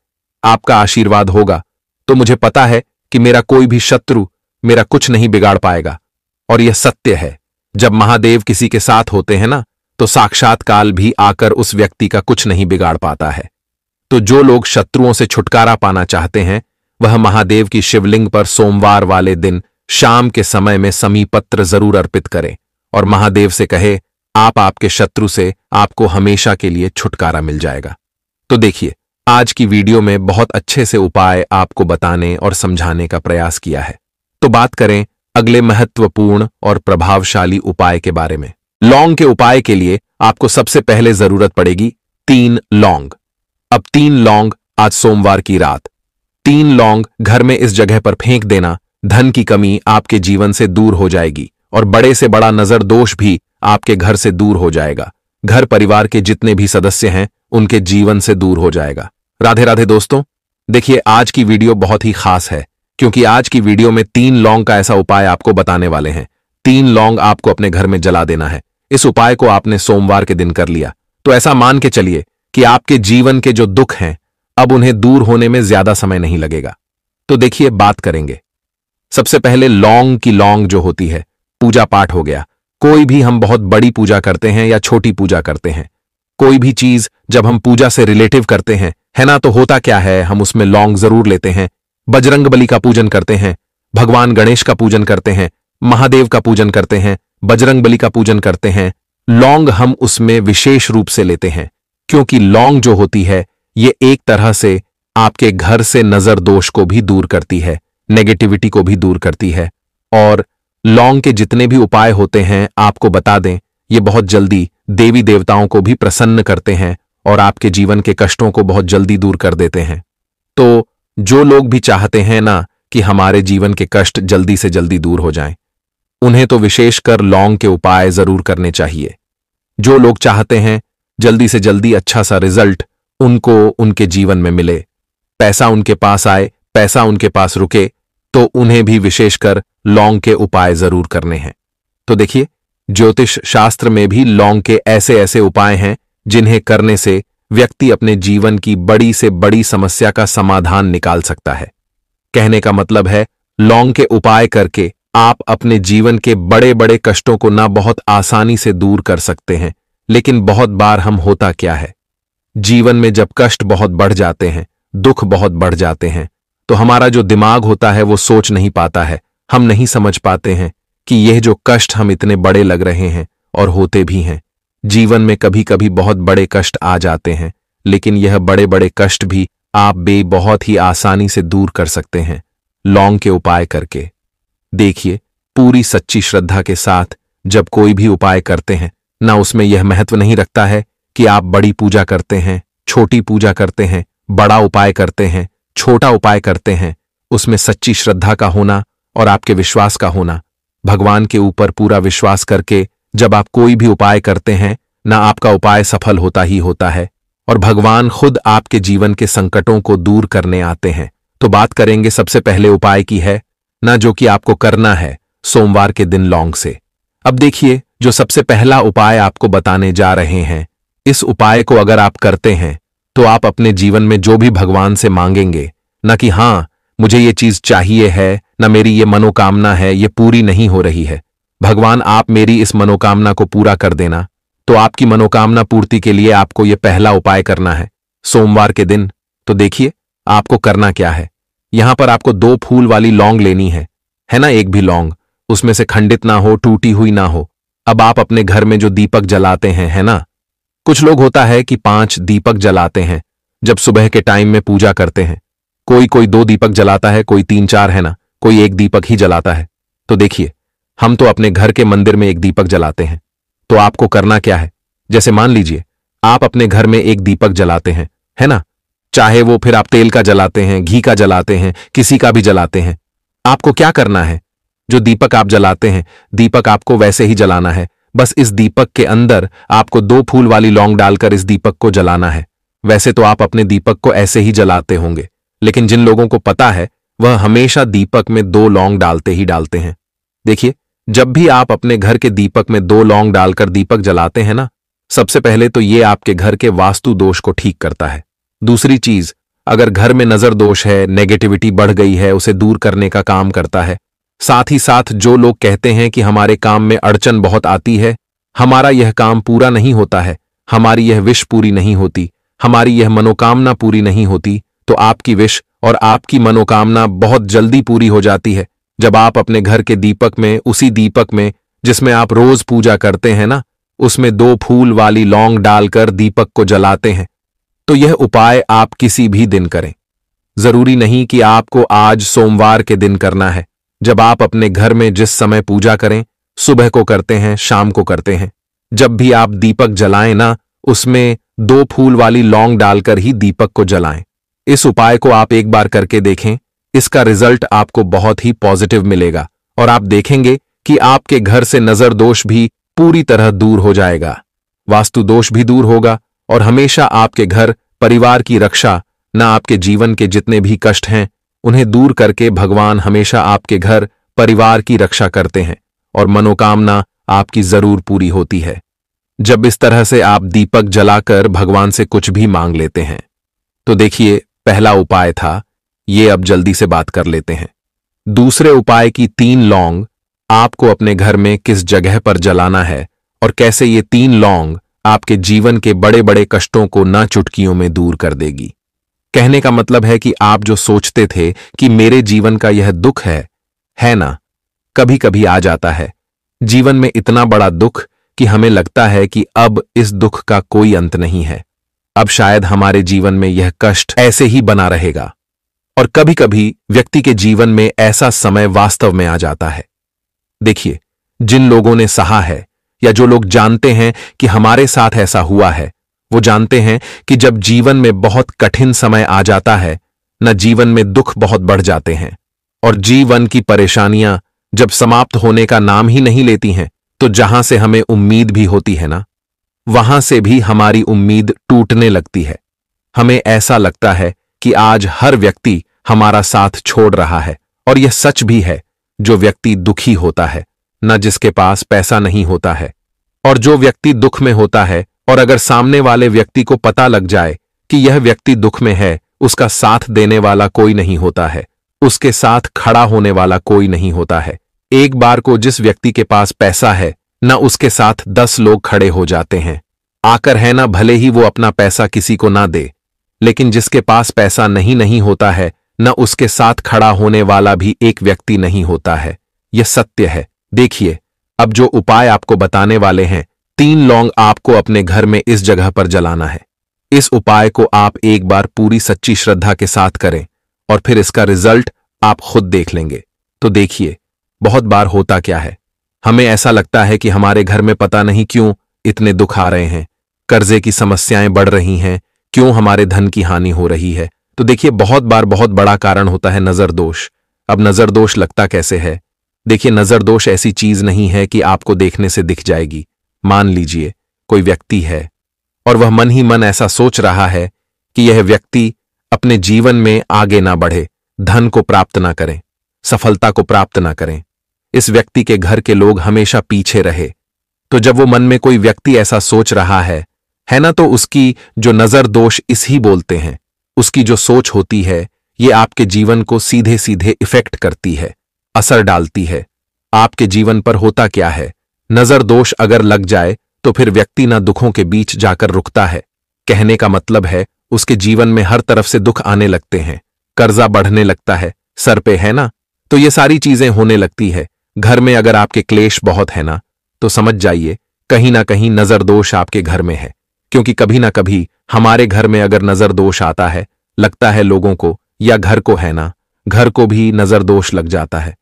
आपका आशीर्वाद होगा तो मुझे पता है कि मेरा कोई भी शत्रु मेरा कुछ नहीं बिगाड़ पाएगा और यह सत्य है जब महादेव किसी के साथ होते हैं ना तो साक्षात्काल भी आकर उस व्यक्ति का कुछ नहीं बिगाड़ पाता है तो जो लोग शत्रुओं से छुटकारा पाना चाहते हैं वह महादेव की शिवलिंग पर सोमवार वाले दिन शाम के समय में समीपत्र जरूर अर्पित करें और महादेव से कहे आप आपके शत्रु से आपको हमेशा के लिए छुटकारा मिल जाएगा तो देखिए आज की वीडियो में बहुत अच्छे से उपाय आपको बताने और समझाने का प्रयास किया है तो बात करें अगले महत्वपूर्ण और प्रभावशाली उपाय के बारे में लौंग के उपाय के लिए आपको सबसे पहले जरूरत पड़ेगी तीन लौंग अब तीन लौंग आज सोमवार की रात तीन लौंग घर में इस जगह पर फेंक देना धन की कमी आपके जीवन से दूर हो जाएगी और बड़े से बड़ा नजर दोष भी आपके घर से दूर हो जाएगा घर परिवार के जितने भी सदस्य हैं उनके जीवन से दूर हो जाएगा राधे राधे दोस्तों देखिए आज की वीडियो बहुत ही खास है क्योंकि आज की वीडियो में तीन लौंग का ऐसा उपाय आपको बताने वाले हैं तीन लौंग आपको अपने घर में जला देना है इस उपाय को आपने सोमवार के दिन कर लिया तो ऐसा मान के चलिए कि आपके जीवन के जो दुख हैं अब उन्हें दूर होने में ज्यादा समय नहीं लगेगा तो देखिए बात करेंगे सबसे पहले लौंग की लौंग जो होती है पूजा पाठ हो गया कोई भी हम बहुत बड़ी पूजा करते हैं या छोटी पूजा करते हैं कोई भी चीज जब हम पूजा से रिलेटिव करते हैं है ना तो होता क्या है हम उसमें लौंग जरूर लेते हैं बजरंग बली का पूजन करते हैं भगवान गणेश का पूजन करते हैं महादेव का पूजन करते हैं बजरंग बली का पूजन करते हैं लौंग हम उसमें विशेष रूप से लेते हैं क्योंकि लौंग जो होती है ये एक तरह से आपके घर से नजर दोष को भी दूर करती है नेगेटिविटी को भी दूर करती है और लौंग के जितने भी उपाय होते हैं आपको बता दें ये बहुत जल्दी देवी देवताओं को भी प्रसन्न करते हैं और आपके जीवन के कष्टों को बहुत जल्दी दूर कर देते हैं तो जो लोग भी चाहते हैं ना कि हमारे जीवन के कष्ट जल्दी से जल्दी दूर हो जाएं, उन्हें तो विशेषकर लौंग के उपाय जरूर करने चाहिए जो लोग चाहते हैं जल्दी से जल्दी अच्छा सा रिजल्ट उनको उनके जीवन में मिले पैसा उनके पास आए पैसा उनके पास रुके तो उन्हें भी विशेषकर लौंग के उपाय जरूर करने हैं तो देखिए ज्योतिष शास्त्र में भी लौंग के ऐसे ऐसे उपाय हैं जिन्हें करने से व्यक्ति अपने जीवन की बड़ी से बड़ी समस्या का समाधान निकाल सकता है कहने का मतलब है लौंग के उपाय करके आप अपने जीवन के बड़े बड़े कष्टों को ना बहुत आसानी से दूर कर सकते हैं लेकिन बहुत बार हम होता क्या है जीवन में जब कष्ट बहुत बढ़ जाते हैं दुख बहुत बढ़ जाते हैं तो हमारा जो दिमाग होता है वो सोच नहीं पाता है हम नहीं समझ पाते हैं कि यह जो कष्ट हम इतने बड़े लग रहे हैं और होते भी हैं जीवन में कभी कभी बहुत बड़े कष्ट आ जाते हैं लेकिन यह बड़े बड़े कष्ट भी आप बे बहुत ही आसानी से दूर कर सकते हैं लौंग के उपाय करके देखिए पूरी सच्ची श्रद्धा के साथ जब कोई भी उपाय करते हैं ना उसमें यह महत्व नहीं रखता है कि आप बड़ी पूजा करते हैं छोटी पूजा करते हैं बड़ा उपाय करते हैं छोटा उपाय करते हैं उसमें सच्ची श्रद्धा का होना और आपके विश्वास का होना भगवान के ऊपर पूरा विश्वास करके जब आप कोई भी उपाय करते हैं ना आपका उपाय सफल होता ही होता है और भगवान खुद आपके जीवन के संकटों को दूर करने आते हैं तो बात करेंगे सबसे पहले उपाय की है ना जो कि आपको करना है सोमवार के दिन लौंग से अब देखिए जो सबसे पहला उपाय आपको बताने जा रहे हैं इस उपाय को अगर आप करते हैं तो आप अपने जीवन में जो भी भगवान से मांगेंगे न कि हां मुझे ये चीज चाहिए है न मेरी ये मनोकामना है ये पूरी नहीं हो रही है भगवान आप मेरी इस मनोकामना को पूरा कर देना तो आपकी मनोकामना पूर्ति के लिए आपको ये पहला उपाय करना है सोमवार के दिन तो देखिए आपको करना क्या है यहां पर आपको दो फूल वाली लौंग लेनी है है ना एक भी लौंग उसमें से खंडित ना हो टूटी हुई ना हो अब आप अपने घर में जो दीपक जलाते हैं है ना कुछ लोग होता है कि पांच दीपक जलाते हैं जब सुबह के टाइम में पूजा करते हैं कोई कोई दो दीपक जलाता है कोई तीन चार है ना कोई एक दीपक ही जलाता है तो देखिए हम तो अपने घर के मंदिर में एक दीपक जलाते हैं तो आपको करना क्या है जैसे मान लीजिए आप अपने घर में एक दीपक जलाते हैं है ना चाहे वो फिर आप तेल का जलाते हैं घी का जलाते हैं किसी का भी जलाते हैं आपको क्या करना है जो दीपक आप जलाते हैं दीपक आपको वैसे ही जलाना है बस इस दीपक के अंदर आपको दो फूल वाली लौंग डालकर इस दीपक को जलाना है वैसे तो आप अपने दीपक को ऐसे ही जलाते होंगे लेकिन जिन लोगों को पता है वह हमेशा दीपक में दो लौंग डालते ही डालते हैं देखिए जब भी आप अपने घर के दीपक में दो लौंग डालकर दीपक जलाते हैं ना सबसे पहले तो ये आपके घर के वास्तु दोष को ठीक करता है दूसरी चीज अगर घर में नजर दोष है नेगेटिविटी बढ़ गई है उसे दूर करने का काम करता है साथ ही साथ जो लोग कहते हैं कि हमारे काम में अड़चन बहुत आती है हमारा यह काम पूरा नहीं होता है हमारी यह विश पूरी नहीं होती हमारी यह मनोकामना पूरी नहीं होती तो आपकी विश और आपकी मनोकामना बहुत जल्दी पूरी हो जाती है जब आप अपने घर के दीपक में उसी दीपक में जिसमें आप रोज पूजा करते हैं ना उसमें दो फूल वाली लौंग डालकर दीपक को जलाते हैं तो यह उपाय आप किसी भी दिन करें जरूरी नहीं कि आपको आज सोमवार के दिन करना है जब आप अपने घर में जिस समय पूजा करें सुबह को करते हैं शाम को करते हैं जब भी आप दीपक जलाएं ना उसमें दो फूल वाली लौंग डालकर ही दीपक को जलाएं इस उपाय को आप एक बार करके देखें इसका रिजल्ट आपको बहुत ही पॉजिटिव मिलेगा और आप देखेंगे कि आपके घर से नजर दोष भी पूरी तरह दूर हो जाएगा वास्तु दोष भी दूर होगा और हमेशा आपके घर परिवार की रक्षा ना आपके जीवन के जितने भी कष्ट हैं उन्हें दूर करके भगवान हमेशा आपके घर परिवार की रक्षा करते हैं और मनोकामना आपकी जरूर पूरी होती है जब इस तरह से आप दीपक जलाकर भगवान से कुछ भी मांग लेते हैं तो देखिए पहला उपाय था ये अब जल्दी से बात कर लेते हैं दूसरे उपाय की तीन लौंग आपको अपने घर में किस जगह पर जलाना है और कैसे ये तीन लौंग आपके जीवन के बड़े बड़े कष्टों को ना चुटकियों में दूर कर देगी कहने का मतलब है कि आप जो सोचते थे कि मेरे जीवन का यह दुख है है ना कभी कभी आ जाता है जीवन में इतना बड़ा दुख कि हमें लगता है कि अब इस दुख का कोई अंत नहीं है अब शायद हमारे जीवन में यह कष्ट ऐसे ही बना रहेगा और कभी कभी व्यक्ति के जीवन में ऐसा समय वास्तव में आ जाता है देखिए जिन लोगों ने सहा है या जो लोग जानते हैं कि हमारे साथ ऐसा हुआ है वो जानते हैं कि जब जीवन में बहुत कठिन समय आ जाता है न जीवन में दुख बहुत बढ़ जाते हैं और जीवन की परेशानियां जब समाप्त होने का नाम ही नहीं लेती हैं तो जहां से हमें उम्मीद भी होती है ना वहां से भी हमारी उम्मीद टूटने लगती है हमें ऐसा लगता है कि आज हर व्यक्ति हमारा साथ छोड़ रहा है और यह सच भी है जो व्यक्ति दुखी होता है न जिसके पास पैसा नहीं होता है और जो व्यक्ति दुख में होता है और अगर सामने वाले व्यक्ति को पता लग जाए कि यह व्यक्ति दुख में है उसका साथ देने वाला कोई नहीं होता है उसके साथ खड़ा होने वाला कोई नहीं होता है एक बार को जिस व्यक्ति के पास पैसा है ना उसके साथ दस लोग खड़े हो जाते हैं आकर है ना भले ही वो अपना पैसा किसी को ना दे लेकिन जिसके पास पैसा नहीं नहीं होता है न उसके साथ खड़ा होने वाला भी एक व्यक्ति नहीं होता है यह सत्य है देखिए अब जो उपाय आपको बताने वाले हैं तीन लौंग आपको अपने घर में इस जगह पर जलाना है इस उपाय को आप एक बार पूरी सच्ची श्रद्धा के साथ करें और फिर इसका रिजल्ट आप खुद देख लेंगे तो देखिए बहुत बार होता क्या है हमें ऐसा लगता है कि हमारे घर में पता नहीं क्यों इतने दुख आ रहे हैं कर्जे की समस्याएं बढ़ रही हैं क्यों हमारे धन की हानि हो रही है तो देखिए बहुत बार बहुत बड़ा कारण होता है नजर दोष अब नजर दोष लगता कैसे है देखिए नजर दोष ऐसी चीज नहीं है कि आपको देखने से दिख जाएगी मान लीजिए कोई व्यक्ति है और वह मन ही मन ऐसा सोच रहा है कि यह व्यक्ति अपने जीवन में आगे ना बढ़े धन को प्राप्त ना करें सफलता को प्राप्त ना करें इस व्यक्ति के घर के लोग हमेशा पीछे रहे तो जब वो मन में कोई व्यक्ति ऐसा सोच रहा है है ना तो उसकी जो नजर दोष इस ही बोलते हैं उसकी जो सोच होती है ये आपके जीवन को सीधे सीधे इफेक्ट करती है असर डालती है आपके जीवन पर होता क्या है नजर दोष अगर लग जाए तो फिर व्यक्ति ना दुखों के बीच जाकर रुकता है कहने का मतलब है उसके जीवन में हर तरफ से दुख आने लगते हैं कर्जा बढ़ने लगता है सर पे है ना तो ये सारी चीजें होने लगती है घर में अगर आपके क्लेश बहुत है ना तो समझ जाइए कहीं ना कहीं नजर दोष आपके घर में है क्योंकि कभी ना कभी हमारे घर में अगर नजर दोष आता है लगता है लोगों को या घर को है ना घर को भी नजर दोष लग जाता है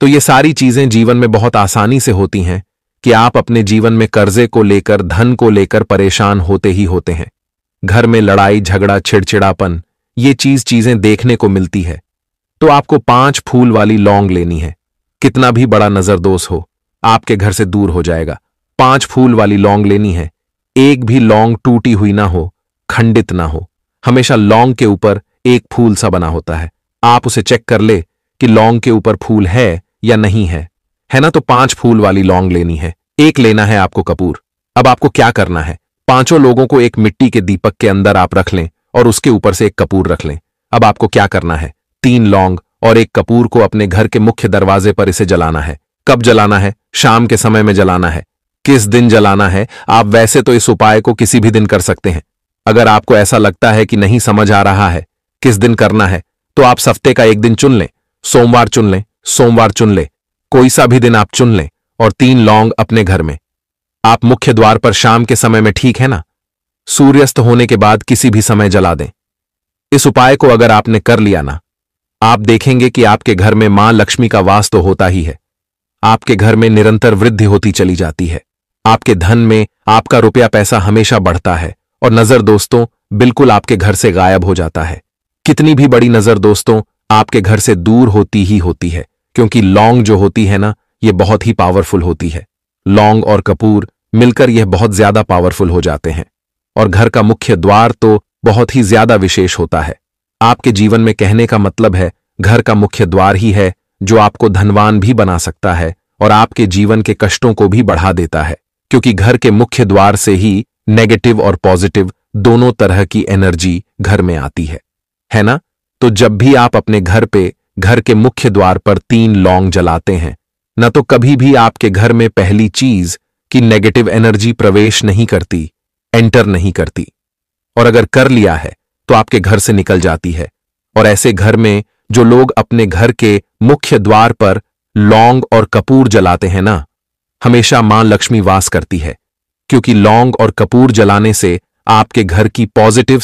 तो ये सारी चीजें जीवन में बहुत आसानी से होती हैं कि आप अपने जीवन में कर्जे को लेकर धन को लेकर परेशान होते ही होते हैं घर में लड़ाई झगड़ा छिड़छिड़ापन ये चीज चीजें देखने को मिलती है तो आपको पांच फूल वाली लौंग लेनी है कितना भी बड़ा नजरदोस हो आपके घर से दूर हो जाएगा पांच फूल वाली लौंग लेनी है एक भी लौंग टूटी हुई ना हो खंडित ना हो हमेशा लौंग के ऊपर एक फूल सा बना होता है आप उसे चेक कर ले कि लौंग के ऊपर फूल है या नहीं है है ना तो पांच फूल वाली लौंग लेनी है एक लेना है आपको कपूर अब आपको क्या करना है पांचों लोगों को एक मिट्टी के दीपक के अंदर आप रख लें और उसके ऊपर से एक कपूर रख लें अब आपको क्या करना है तीन लौंग और एक कपूर को अपने घर के मुख्य दरवाजे पर इसे जलाना है कब जलाना है शाम के समय में जलाना है किस दिन जलाना है आप वैसे तो इस उपाय को किसी भी दिन कर सकते हैं अगर आपको ऐसा लगता है कि नहीं समझ आ रहा है किस दिन करना है तो आप सफ्ते का एक दिन चुन लें सोमवार चुन लें सोमवार चुन लें कोई सा भी दिन आप चुन लें और तीन लौंग अपने घर में आप मुख्य द्वार पर शाम के समय में ठीक है ना सूर्यास्त होने के बाद किसी भी समय जला दें इस उपाय को अगर आपने कर लिया ना आप देखेंगे कि आपके घर में मां लक्ष्मी का वास तो होता ही है आपके घर में निरंतर वृद्धि होती चली जाती है आपके धन में आपका रुपया पैसा हमेशा बढ़ता है और नजर दोस्तों बिल्कुल आपके घर से गायब हो जाता है कितनी भी बड़ी नजर दोस्तों आपके घर से दूर होती ही होती है क्योंकि लौंग जो होती है ना ये बहुत ही पावरफुल होती है लौंग और कपूर मिलकर यह बहुत ज्यादा पावरफुल हो जाते हैं और घर का मुख्य द्वार तो बहुत ही ज्यादा विशेष होता है आपके जीवन में कहने का मतलब है घर का मुख्य द्वार ही है जो आपको धनवान भी बना सकता है और आपके जीवन के कष्टों को भी बढ़ा देता है क्योंकि घर के मुख्य द्वार से ही नेगेटिव और पॉजिटिव दोनों तरह की एनर्जी घर में आती है है ना तो जब भी आप अपने घर पे घर के मुख्य द्वार पर तीन लौंग जलाते हैं न तो कभी भी आपके घर में पहली चीज कि नेगेटिव एनर्जी प्रवेश नहीं करती एंटर नहीं करती और अगर कर लिया है तो आपके घर से निकल जाती है और ऐसे घर में जो लोग अपने घर के मुख्य द्वार पर लौंग और कपूर जलाते हैं ना हमेशा मां लक्ष्मी वास करती है क्योंकि लौंग और कपूर जलाने से आपके घर की पॉजिटिव